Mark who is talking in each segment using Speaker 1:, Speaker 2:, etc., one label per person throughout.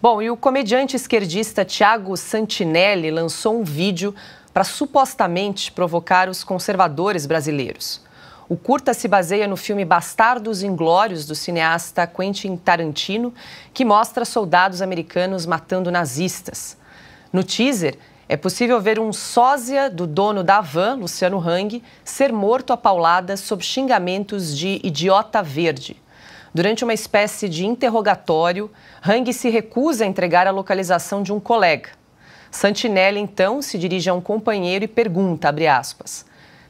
Speaker 1: Bom, e o comediante esquerdista Tiago Santinelli lançou um vídeo para supostamente provocar os conservadores brasileiros. O curta se baseia no filme Bastardos Inglórios do cineasta Quentin Tarantino, que mostra soldados americanos matando nazistas. No teaser, é possível ver um sósia do dono da van, Luciano Hang, ser morto a pauladas sob xingamentos de idiota verde. Durante uma espécie de interrogatório, Hang se recusa a entregar a localização de um colega. Santinelli, então, se dirige a um companheiro e pergunta, aspas,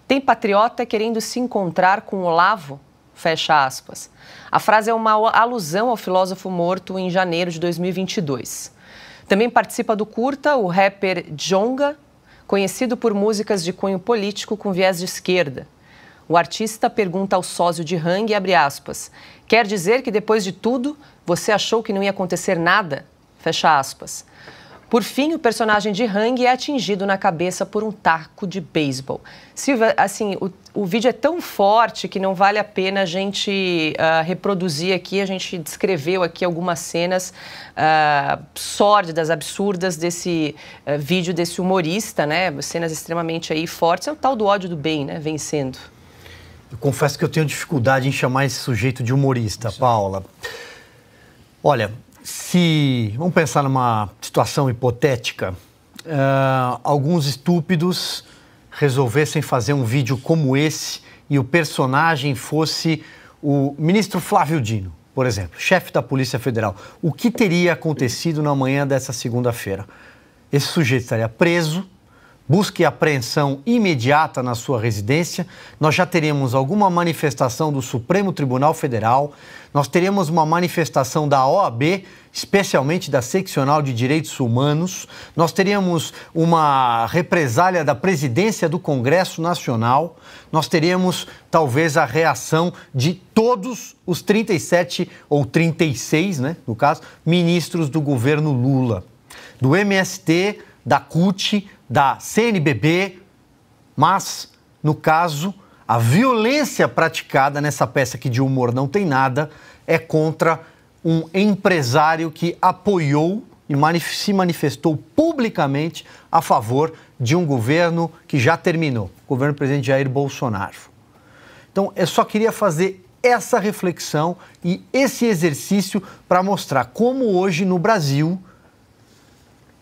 Speaker 1: tem patriota querendo se encontrar com Olavo? Fecha aspas. A frase é uma alusão ao filósofo morto em janeiro de 2022. Também participa do curta o rapper Jonga, conhecido por músicas de cunho político com viés de esquerda. O artista pergunta ao sócio de Hang, abre aspas, quer dizer que depois de tudo, você achou que não ia acontecer nada? Fecha aspas. Por fim, o personagem de Hang é atingido na cabeça por um taco de beisebol. Silva, assim, o, o vídeo é tão forte que não vale a pena a gente uh, reproduzir aqui. A gente descreveu aqui algumas cenas uh, sórdidas, absurdas desse uh, vídeo desse humorista, né? Cenas extremamente aí fortes. É o tal do ódio do bem, né? Vencendo.
Speaker 2: Eu confesso que eu tenho dificuldade em chamar esse sujeito de humorista, Sim. Paula. Olha, se. Vamos pensar numa situação hipotética. Uh, alguns estúpidos resolvessem fazer um vídeo como esse e o personagem fosse o ministro Flávio Dino, por exemplo, chefe da Polícia Federal. O que teria acontecido na manhã dessa segunda-feira? Esse sujeito estaria preso, busca e apreensão imediata na sua residência, nós já teremos alguma manifestação do Supremo Tribunal Federal, nós teremos uma manifestação da OAB, especialmente da Seccional de Direitos Humanos, nós teríamos uma represália da presidência do Congresso Nacional, nós teríamos talvez a reação de todos os 37 ou 36, né, no caso, ministros do governo Lula. Do MST da CUT, da CNBB, mas, no caso, a violência praticada nessa peça que de humor não tem nada é contra um empresário que apoiou e manif se manifestou publicamente a favor de um governo que já terminou, o governo do presidente Jair Bolsonaro. Então, eu só queria fazer essa reflexão e esse exercício para mostrar como hoje no Brasil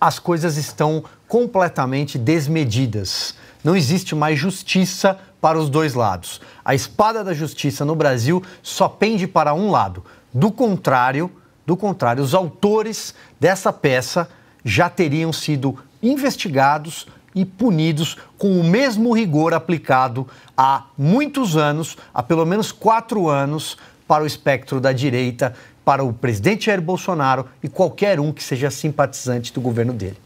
Speaker 2: as coisas estão completamente desmedidas. Não existe mais justiça para os dois lados. A espada da justiça no Brasil só pende para um lado. Do contrário, do contrário, os autores dessa peça já teriam sido investigados e punidos com o mesmo rigor aplicado há muitos anos, há pelo menos quatro anos, para o espectro da direita para o presidente Jair Bolsonaro e qualquer um que seja simpatizante do governo dele.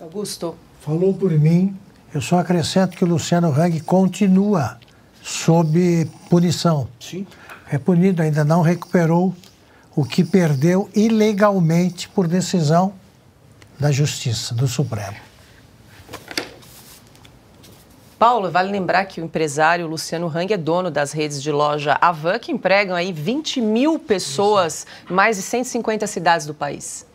Speaker 2: Augusto. Falou por mim. Eu só acrescento que o Luciano Hang continua sob punição. Sim. É punido, ainda não recuperou o que perdeu ilegalmente por decisão da Justiça, do Supremo.
Speaker 1: Paulo, vale lembrar que o empresário Luciano Hang é dono das redes de loja Avan, que empregam aí 20 mil pessoas, mais de 150 cidades do país.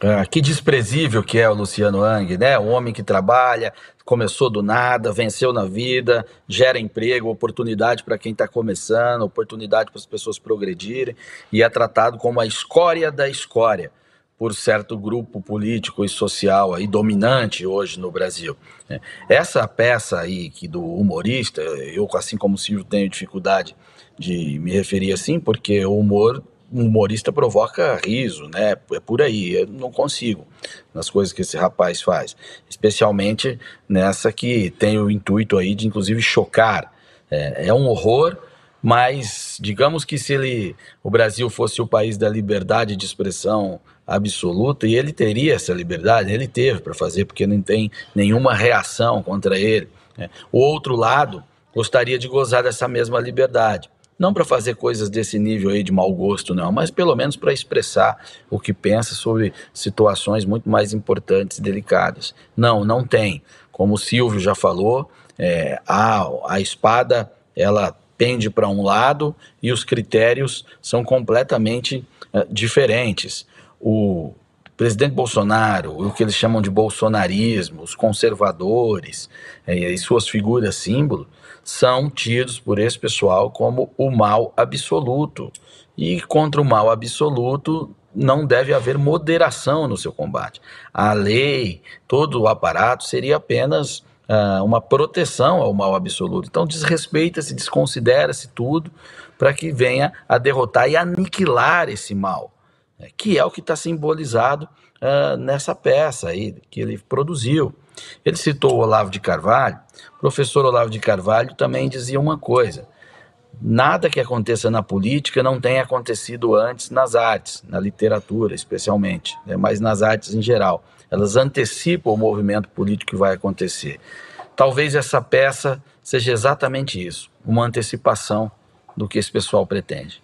Speaker 3: É, que desprezível que é o Luciano Hang, né? Um homem que trabalha, começou do nada, venceu na vida, gera emprego, oportunidade para quem está começando, oportunidade para as pessoas progredirem e é tratado como a escória da escória por certo grupo político e social aí dominante hoje no Brasil. Né? Essa peça aí que do humorista, eu assim como o Silvio tenho dificuldade de me referir assim, porque o humor humorista provoca riso, né? É por aí, eu não consigo nas coisas que esse rapaz faz, especialmente nessa que tem o intuito aí de inclusive chocar. é, é um horror, mas digamos que se ele, o Brasil fosse o país da liberdade de expressão absoluta e ele teria essa liberdade, ele teve para fazer, porque não tem nenhuma reação contra ele. Né? O outro lado gostaria de gozar dessa mesma liberdade. Não para fazer coisas desse nível aí de mau gosto, não, mas pelo menos para expressar o que pensa sobre situações muito mais importantes e delicadas. Não, não tem. Como o Silvio já falou, é, a, a espada ela pende para um lado e os critérios são completamente é, diferentes o presidente Bolsonaro, o que eles chamam de bolsonarismo, os conservadores é, e suas figuras símbolo, são tidos por esse pessoal como o mal absoluto. E contra o mal absoluto não deve haver moderação no seu combate. A lei, todo o aparato seria apenas uh, uma proteção ao mal absoluto. Então desrespeita-se, desconsidera-se tudo para que venha a derrotar e aniquilar esse mal. Né, que é o que está simbolizado uh, nessa peça aí que ele produziu. Ele citou o Olavo de Carvalho. O professor Olavo de Carvalho também dizia uma coisa: nada que aconteça na política não tenha acontecido antes nas artes, na literatura especialmente, né, mas nas artes em geral. Elas antecipam o movimento político que vai acontecer. Talvez essa peça seja exatamente isso, uma antecipação do que esse pessoal pretende.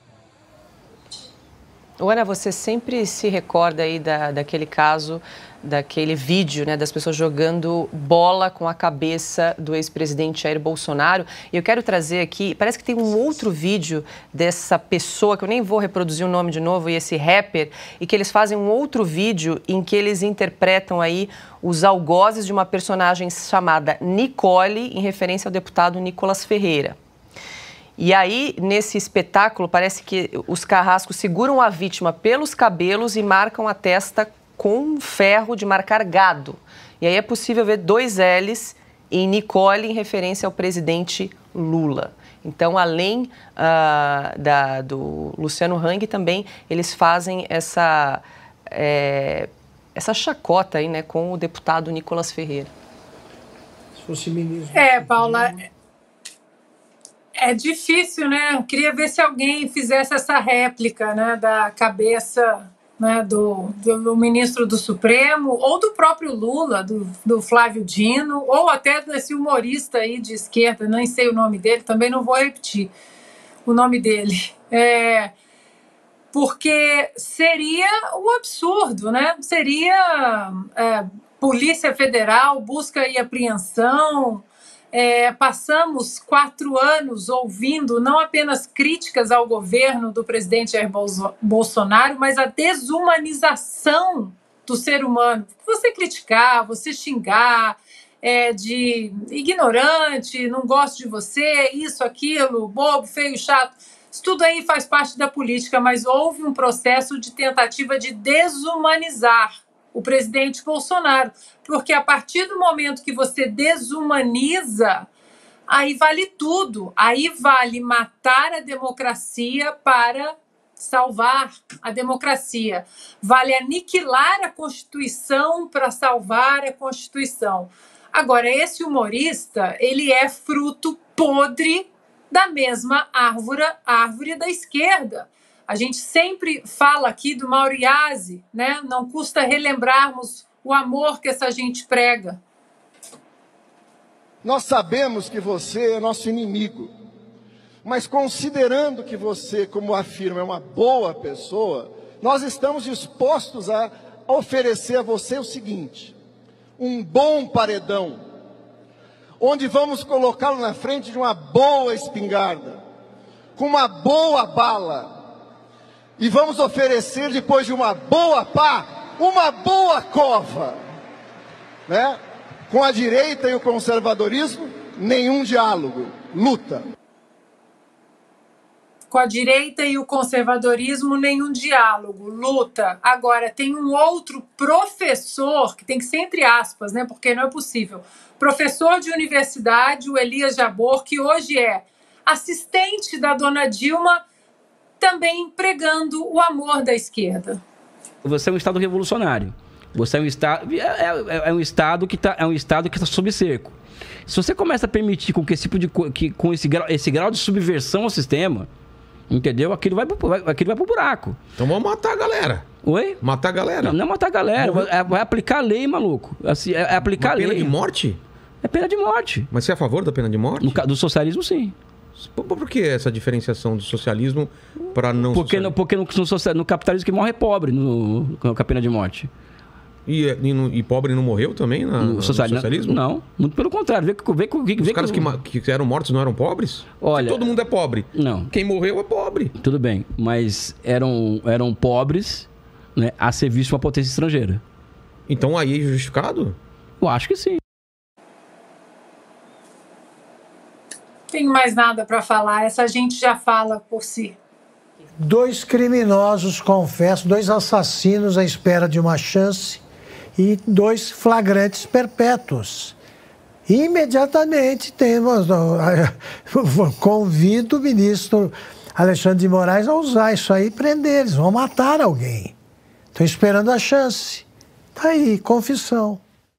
Speaker 1: Agora, você sempre se recorda aí da, daquele caso, daquele vídeo, né, das pessoas jogando bola com a cabeça do ex-presidente Jair Bolsonaro. E eu quero trazer aqui, parece que tem um outro vídeo dessa pessoa, que eu nem vou reproduzir o nome de novo, e esse rapper, e que eles fazem um outro vídeo em que eles interpretam aí os algozes de uma personagem chamada Nicole, em referência ao deputado Nicolas Ferreira. E aí, nesse espetáculo, parece que os carrascos seguram a vítima pelos cabelos e marcam a testa com um ferro de marcar gado. E aí é possível ver dois L's em Nicole em referência ao presidente Lula. Então, além uh, da, do Luciano Hang, também eles fazem essa, é, essa chacota aí, né, com o deputado Nicolas Ferreira. Se fosse
Speaker 4: ministro. É, Paula. Né? É difícil, né? Eu queria ver se alguém fizesse essa réplica né, da cabeça né, do, do, ministro do Supremo, ou do próprio Lula, do, do Flávio Dino, ou até desse humorista aí de esquerda, nem sei o nome dele, também não vou repetir o nome dele. É, porque seria um absurdo, né? Seria é, Polícia Federal, busca e apreensão, é, passamos quatro anos ouvindo não apenas críticas ao governo do presidente Jair Bolsonaro, mas a desumanização do ser humano. Você criticar, você xingar, é, de ignorante, não gosto de você, isso, aquilo, bobo, feio, chato. Isso tudo aí faz parte da política, mas houve um processo de tentativa de desumanizar o presidente Bolsonaro. Porque a partir do momento que você desumaniza, aí vale tudo. Aí vale matar a democracia para salvar a democracia. Vale aniquilar a Constituição para salvar a Constituição. Agora, esse humorista, ele é fruto podre da mesma árvore, árvore da esquerda. A gente sempre fala aqui do Mauriase, né? Não custa relembrarmos o amor que essa gente prega.
Speaker 2: Nós sabemos que você é nosso inimigo, mas considerando que você, como afirma, é uma boa pessoa, nós estamos dispostos a oferecer a você o seguinte: um bom paredão, onde vamos colocá-lo na frente de uma boa espingarda, com uma boa
Speaker 3: bala,
Speaker 2: e vamos oferecer depois de uma boa pá, uma boa cova. Né? Com a direita e o conservadorismo,
Speaker 4: nenhum diálogo, luta. Com a direita e o conservadorismo, nenhum diálogo, luta. Agora, tem um outro professor, que tem que ser entre aspas, né? Porque não é possível. Professor de universidade, o Elias Jabor, que hoje é assistente da dona Dilma também pregando o amor da esquerda.
Speaker 3: Você é um Estado revolucionário. Você é um Estado. É, é, é um Estado que está é um estado que tá sob cerco. Se você começa a permitir com que esse tipo de. Que, com esse grau, esse grau de subversão ao sistema, entendeu? Aquilo vai, pro, vai, aquilo vai pro buraco. Então vamos matar a galera. Oi? Matar a galera. Não, não matar a galera. Vai, é, vai, aplicar a lei, maluco. Assim, é, é aplicar Uma a lei. Pena de morte? É pena de morte. Mas você é a favor da pena de morte? No, do socialismo, sim. Por, que essa diferenciação do socialismo para não... Porque, socialismo? no, porque no, no, no, capitalismo que morre é pobre, no, com a pena de morte. E, e, e, pobre não morreu também na, no, socialismo? Não, muito pelo contrário. Vê, vê, vê, Os vê caras que, que, que, eram mortos não eram pobres? Olha, Se todo mundo é pobre. Não. Quem morreu é pobre. Tudo bem, mas eram, eram pobres né, a serviço de uma potência estrangeira. Então aí é justificado? Eu acho que sim.
Speaker 4: tenho mais nada para falar, essa gente já fala por si.
Speaker 2: Dois criminosos, confesso, dois assassinos à espera de uma chance e dois flagrantes perpétuos. Imediatamente temos. Convido o ministro Alexandre de Moraes a usar isso aí e prender. Eles vão matar alguém. Estão esperando a chance. Está aí, confissão.